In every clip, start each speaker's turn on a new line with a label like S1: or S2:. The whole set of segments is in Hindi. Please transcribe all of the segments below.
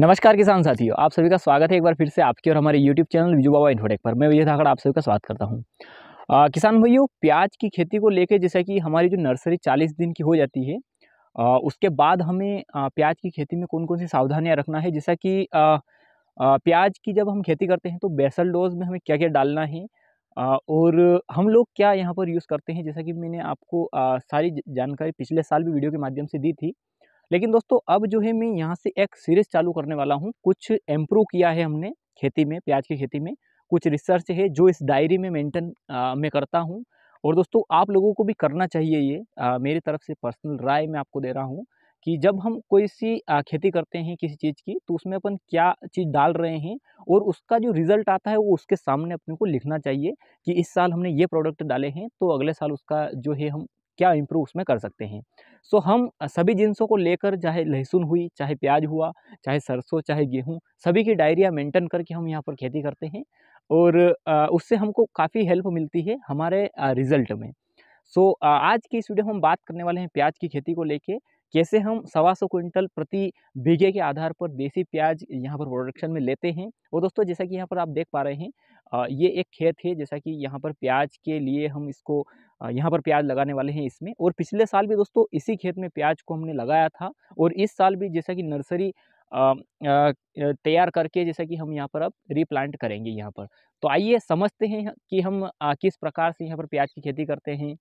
S1: नमस्कार किसान साथियों आप सभी का स्वागत है एक बार फिर से आपके और हमारे YouTube channel Viju Baba Infotech पर मैं विजय धाकड़ आप सभी का स्वागत करता हूँ किसान भाइयों प्याज की खेती को लेकर जैसा कि हमारी जो नर्सरी चालीस दिन की हो जाती है आ, उसके बाद हमें आ, प्याज की खेती में कौन कौन सी सावधानियाँ रखना है जैसा कि आ, प्याज की जब हम खेती करते हैं तो बेसल डोज में हमें क्या क्या डालना है और हम लोग क्या यहाँ पर यूज़ करते हैं जैसा कि मैंने आपको सारी जानकारी पिछले साल भी वीडियो के माध्यम से दी थी लेकिन दोस्तों अब जो है मैं यहाँ से एक सीरीज़ चालू करने वाला हूँ कुछ इम्प्रूव किया है हमने खेती में प्याज की खेती में कुछ रिसर्च है जो इस डायरी में मेंटेन मैं करता हूँ और दोस्तों आप लोगों को भी करना चाहिए ये आ, मेरी तरफ से पर्सनल राय मैं आपको दे रहा हूँ कि जब हम कोई सी खेती करते हैं किसी चीज़ की तो उसमें अपन क्या चीज़ डाल रहे हैं और उसका जो रिज़ल्ट आता है वो उसके सामने अपने को लिखना चाहिए कि इस साल हमने ये प्रोडक्ट डाले हैं तो अगले साल उसका जो है हम क्या इम्प्रूव उसमें कर सकते हैं सो so, हम सभी जिनसों को लेकर चाहे लहसुन हुई चाहे प्याज हुआ चाहे सरसों चाहे गेहूँ सभी की डायरिया मेंटेन करके हम यहाँ पर खेती करते हैं और उससे हमको काफ़ी हेल्प मिलती है हमारे रिज़ल्ट में सो so, आज की इस वीडियो में हम बात करने वाले हैं प्याज की खेती को लेके कैसे हम सवा सौ क्विंटल प्रति बीघे के आधार पर देसी प्याज यहाँ पर प्रोडक्शन में लेते हैं और दोस्तों जैसा कि यहाँ पर आप देख पा रहे हैं ये एक खेत है जैसा कि यहाँ पर प्याज के लिए हम इसको यहाँ पर प्याज लगाने वाले हैं इसमें और पिछले साल भी दोस्तों इसी खेत में प्याज को हमने लगाया था और इस साल भी जैसा कि नर्सरी तैयार करके जैसा कि हम यहाँ पर अब रीप्लांट करेंगे यहाँ पर तो आइए समझते हैं कि हम किस प्रकार से यहाँ पर प्याज की खेती करते हैं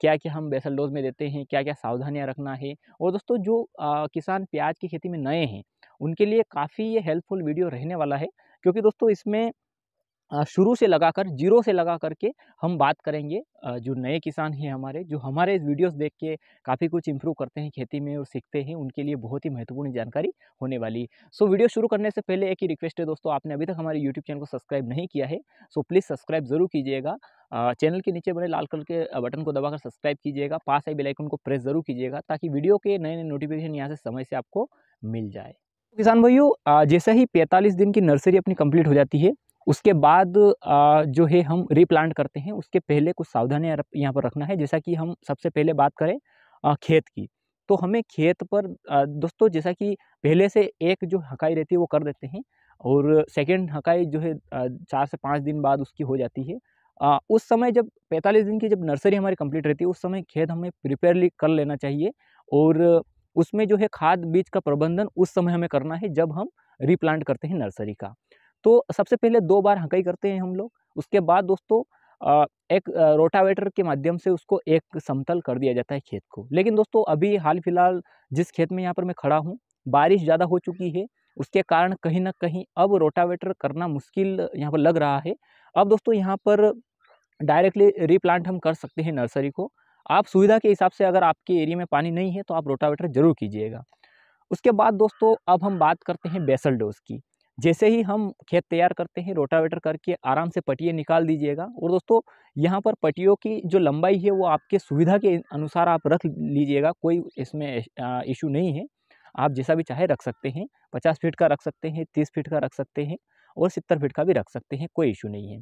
S1: क्या क्या हम बेसल डोज में देते हैं क्या क्या सावधानियाँ रखना है और दोस्तों जो आ, किसान प्याज की खेती में नए हैं उनके लिए काफ़ी ये हेल्पफुल वीडियो रहने वाला है क्योंकि दोस्तों इसमें शुरू से लगाकर जीरो से लगा करके हम बात करेंगे जो नए किसान हैं हमारे जो हमारे वीडियोस देख के काफ़ी कुछ इम्प्रूव करते हैं खेती में और सीखते हैं उनके लिए बहुत ही महत्वपूर्ण जानकारी होने वाली सो वीडियो शुरू करने से पहले एक ही रिक्वेस्ट है दोस्तों आपने अभी तक हमारे यूट्यूब चैनल को सब्सक्राइब नहीं किया है सो प्लीज़ सब्सक्राइब ज़रूर कीजिएगा चैनल के नीचे बने लाल कलर के बटन को दबाकर सब्सक्राइब कीजिएगा पास आई बेलाइकन को प्रेस ज़रूर कीजिएगा ताकि वीडियो के नए नए नोटिफिकेशन यहाँ से समय से आपको मिल जाए तो किसान भाइयों जैसे ही 45 दिन की नर्सरी अपनी कंप्लीट हो जाती है उसके बाद जो है हम रीप्लांट करते हैं उसके पहले कुछ सावधानियाँ यहाँ पर रखना है जैसा कि हम सबसे पहले बात करें खेत की तो हमें खेत पर दोस्तों जैसा कि पहले से एक जो हकाई रहती है वो कर देते हैं और सेकेंड हकाई जो है चार से पाँच दिन बाद उसकी हो जाती है उस समय जब पैंतालीस दिन की जब नर्सरी हमारी कंप्लीट रहती है उस समय खेत हमें प्रिपेयरली कर लेना चाहिए और उसमें जो है खाद बीज का प्रबंधन उस समय हमें करना है जब हम रीप्लांट करते हैं नर्सरी का तो सबसे पहले दो बार हकई करते हैं हम लोग उसके बाद दोस्तों एक रोटावेटर के माध्यम से उसको एक समतल कर दिया जाता है खेत को लेकिन दोस्तों अभी हाल फिलहाल जिस खेत में यहाँ पर मैं खड़ा हूँ बारिश ज़्यादा हो चुकी है उसके कारण कहीं ना कहीं अब रोटावेटर करना मुश्किल यहाँ पर लग रहा है अब दोस्तों यहाँ पर डायरेक्टली रीप्लांट हम कर सकते हैं नर्सरी को आप सुविधा के हिसाब से अगर आपके एरिया में पानी नहीं है तो आप रोटावेटर ज़रूर कीजिएगा उसके बाद दोस्तों अब हम बात करते हैं बेसल डोज की जैसे ही हम खेत तैयार करते हैं रोटावेटर करके आराम से पटिए निकाल दीजिएगा और दोस्तों यहाँ पर पटियों की जो लंबाई है वो आपके सुविधा के अनुसार आप रख लीजिएगा कोई इसमें इशू नहीं है आप जैसा भी चाहे रख सकते हैं पचास फीट का रख सकते हैं तीस फीट का रख सकते हैं और सत्तर फीट का भी रख सकते हैं कोई इशू नहीं है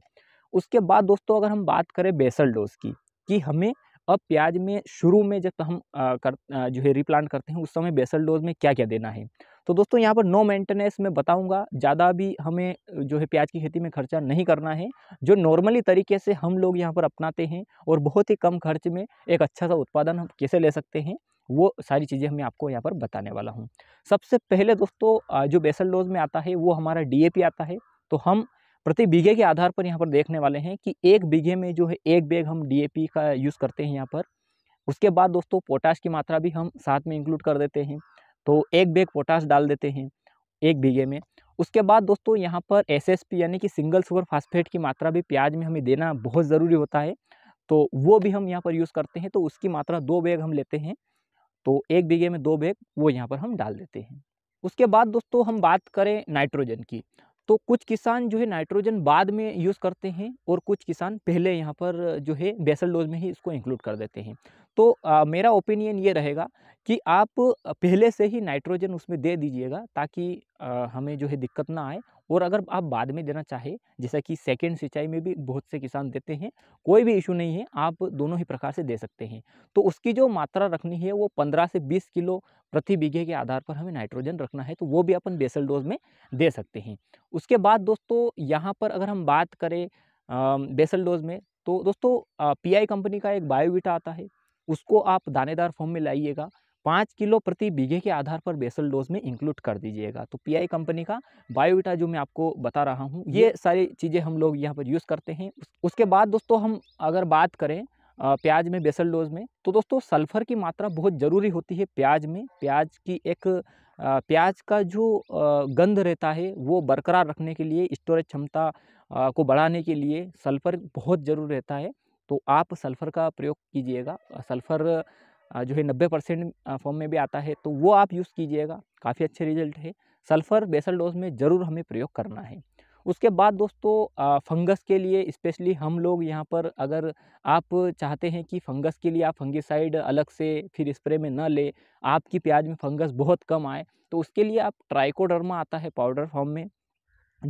S1: उसके बाद दोस्तों अगर हम बात करें बेसल डोज की कि हमें अब प्याज में शुरू में जब हम कर जो है रिप्लांट करते हैं उस समय बेसल डोज में क्या क्या देना है तो दोस्तों यहाँ पर नो मेंटेनेंस मैं बताऊँगा ज़्यादा भी हमें जो है प्याज की खेती में खर्चा नहीं करना है जो नॉर्मली तरीके से हम लोग यहाँ पर अपनाते हैं और बहुत ही कम खर्च में एक अच्छा सा उत्पादन हम कैसे ले सकते हैं वो सारी चीज़ें मैं आपको यहाँ पर बताने वाला हूँ सबसे पहले दोस्तों जो बेसल डोज में आता है वो हमारा डी आता है तो हम प्रति बीघे के आधार पर यहाँ पर देखने वाले हैं कि एक बीघे में जो है एक बैग हम डी का यूज़ करते हैं यहाँ पर उसके बाद दोस्तों पोटाश की मात्रा भी हम साथ में इंक्लूड कर देते हैं तो एक बैग पोटास डाल देते हैं एक बीघे में उसके बाद दोस्तों यहाँ पर एसएसपी यानी कि सिंगल सुगर फास्फेट की मात्रा भी प्याज में हमें देना बहुत ज़रूरी होता है तो वो भी हम यहाँ पर यूज़ करते हैं तो उसकी मात्रा दो बैग हम लेते हैं तो एक बीघे में दो बैग वो यहाँ पर हम डाल देते हैं उसके बाद दोस्तों हम बात करें नाइट्रोजन की तो कुछ किसान जो है नाइट्रोजन बाद में यूज़ करते हैं और कुछ किसान पहले यहाँ पर जो है बेसल डोज में ही इसको इंक्लूड कर देते हैं तो आ, मेरा ओपिनियन ये रहेगा कि आप पहले से ही नाइट्रोजन उसमें दे दीजिएगा ताकि आ, हमें जो है दिक्कत ना आए और अगर आप बाद में देना चाहे जैसा कि सेकेंड सिंचाई में भी बहुत से किसान देते हैं कोई भी इशू नहीं है आप दोनों ही प्रकार से दे सकते हैं तो उसकी जो मात्रा रखनी है वो 15 से 20 किलो प्रति बीघे के आधार पर हमें नाइट्रोजन रखना है तो वो भी अपन बेसल डोज में दे सकते हैं उसके बाद दोस्तों यहाँ पर अगर हम बात करें बेसल डोज में तो दोस्तों पी कंपनी का एक बायोविटा आता है उसको आप दानेदार फॉर्म में लाइएगा पाँच किलो प्रति बीघे के आधार पर बेसल डोज में इंक्लूड कर दीजिएगा तो पीआई कंपनी का बायोविटा जो मैं आपको बता रहा हूँ ये सारी चीज़ें हम लोग यहाँ पर यूज़ करते हैं उसके बाद दोस्तों हम अगर बात करें प्याज में बेसल डोज में तो दोस्तों सल्फ़र की मात्रा बहुत ज़रूरी होती है प्याज में प्याज की एक प्याज का जो गंध रहता है वो बरकरार रखने के लिए स्टोरेज क्षमता को बढ़ाने के लिए सल्फ़र बहुत ज़रूर रहता है तो आप सल्फ़र का प्रयोग कीजिएगा सल्फ़र जो है नब्बे परसेंट फॉर्म में भी आता है तो वो आप यूज़ कीजिएगा काफ़ी अच्छे रिजल्ट है सल्फ़र बेसल डोज में ज़रूर हमें प्रयोग करना है उसके बाद दोस्तों फंगस के लिए स्पेशली हम लोग यहाँ पर अगर आप चाहते हैं कि फंगस के लिए आप फंगिसाइड अलग से फिर स्प्रे में न ले आपकी प्याज में फंगस बहुत कम आए तो उसके लिए आप ट्राइकोडर्मा आता है पाउडर फॉर्म में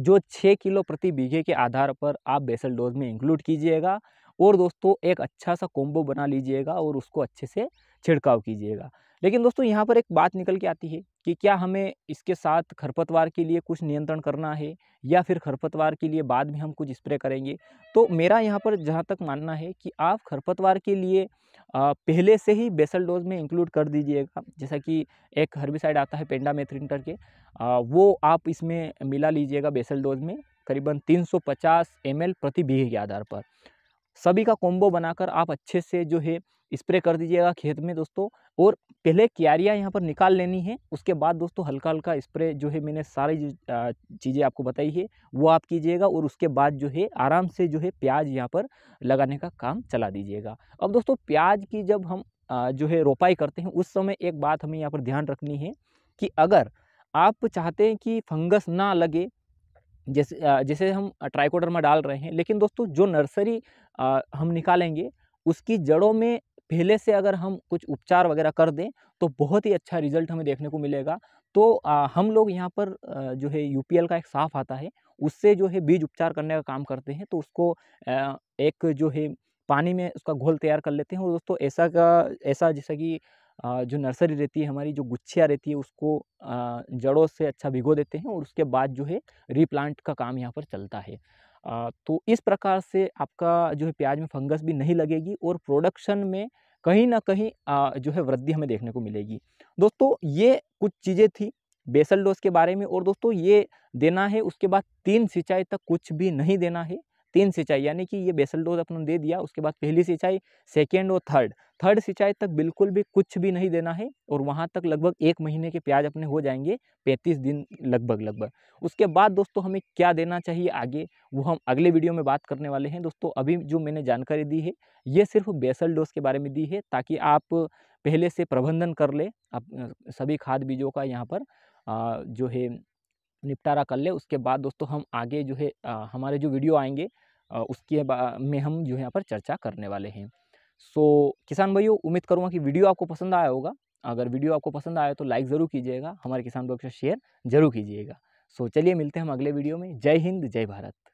S1: जो छः किलो प्रति बीघे के आधार पर आप बेसल डोज में इंक्लूड कीजिएगा और दोस्तों एक अच्छा सा कॉम्बो बना लीजिएगा और उसको अच्छे से छिड़काव कीजिएगा लेकिन दोस्तों यहाँ पर एक बात निकल के आती है कि क्या हमें इसके साथ खरपतवार के लिए कुछ नियंत्रण करना है या फिर खरपतवार के लिए बाद में हम कुछ स्प्रे करेंगे तो मेरा यहाँ पर जहाँ तक मानना है कि आप खरपतवार के लिए पहले से ही बेसल डोज में इंक्लूड कर दीजिएगा जैसा कि एक हर्बिसाइड आता है पेंडा मेथ्रिन करके वो आप इसमें मिला लीजिएगा बेसल डोज में करीबन 350 सौ प्रति बीघे के आधार पर सभी का कॉम्बो बनाकर आप अच्छे से जो है स्प्रे कर दीजिएगा खेत में दोस्तों और पहले क्यारियाँ यहाँ पर निकाल लेनी है उसके बाद दोस्तों हल्का हल्का स्प्रे जो है मैंने सारी चीज़ें आपको बताई है वो आप कीजिएगा और उसके बाद जो है आराम से जो है प्याज यहाँ पर लगाने का काम चला दीजिएगा अब दोस्तों प्याज की जब हम जो है रोपाई करते हैं उस समय एक बात हमें यहाँ पर ध्यान रखनी है कि अगर आप चाहते हैं कि फंगस ना लगे जैसे जैसे हम में डाल रहे हैं लेकिन दोस्तों जो नर्सरी हम निकालेंगे उसकी जड़ों में पहले से अगर हम कुछ उपचार वगैरह कर दें तो बहुत ही अच्छा रिजल्ट हमें देखने को मिलेगा तो आ, हम लोग यहाँ पर जो है यू का एक साफ आता है उससे जो है बीज उपचार करने का काम करते हैं तो उसको एक जो है पानी में उसका घोल तैयार कर लेते हैं और दोस्तों ऐसा का ऐसा जैसा कि जो नर्सरी रहती है हमारी जो गुच्छिया रहती है उसको जड़ों से अच्छा भिगो देते हैं और उसके बाद जो है रीप्लांट का काम यहाँ पर चलता है तो इस प्रकार से आपका जो है प्याज में फंगस भी नहीं लगेगी और प्रोडक्शन में कहीं ना कहीं जो है वृद्धि हमें देखने को मिलेगी दोस्तों ये कुछ चीज़ें थी बेसल डोज के बारे में और दोस्तों ये देना है उसके बाद तीन सिंचाई तक कुछ भी नहीं देना है तीन सिंचाई यानी कि ये बेसल डोज अपन दे दिया उसके बाद पहली सिंचाई सेकेंड और थर्ड थर्ड सिंचाई तक बिल्कुल भी कुछ भी नहीं देना है और वहाँ तक लगभग एक महीने के प्याज अपने हो जाएंगे पैंतीस दिन लगभग लगभग उसके बाद दोस्तों हमें क्या देना चाहिए आगे वो हम अगले वीडियो में बात करने वाले हैं दोस्तों अभी जो मैंने जानकारी दी है ये सिर्फ बेसल डोज के बारे में दी है ताकि आप पहले से प्रबंधन कर ले आप सभी खाद बीजों का यहाँ पर जो है निपटारा कर ले उसके बाद दोस्तों हम आगे जो है हमारे जो वीडियो आएंगे उसके में हम जो है यहाँ पर चर्चा करने वाले हैं सो so, किसान भाइयों उम्मीद करूँगा कि वीडियो आपको पसंद आया होगा अगर वीडियो आपको पसंद आया तो लाइक ज़रूर कीजिएगा हमारे किसान ब्लॉग से शेयर जरूर कीजिएगा सो so, चलिए मिलते हैं हम अगले वीडियो में जय हिंद जय भारत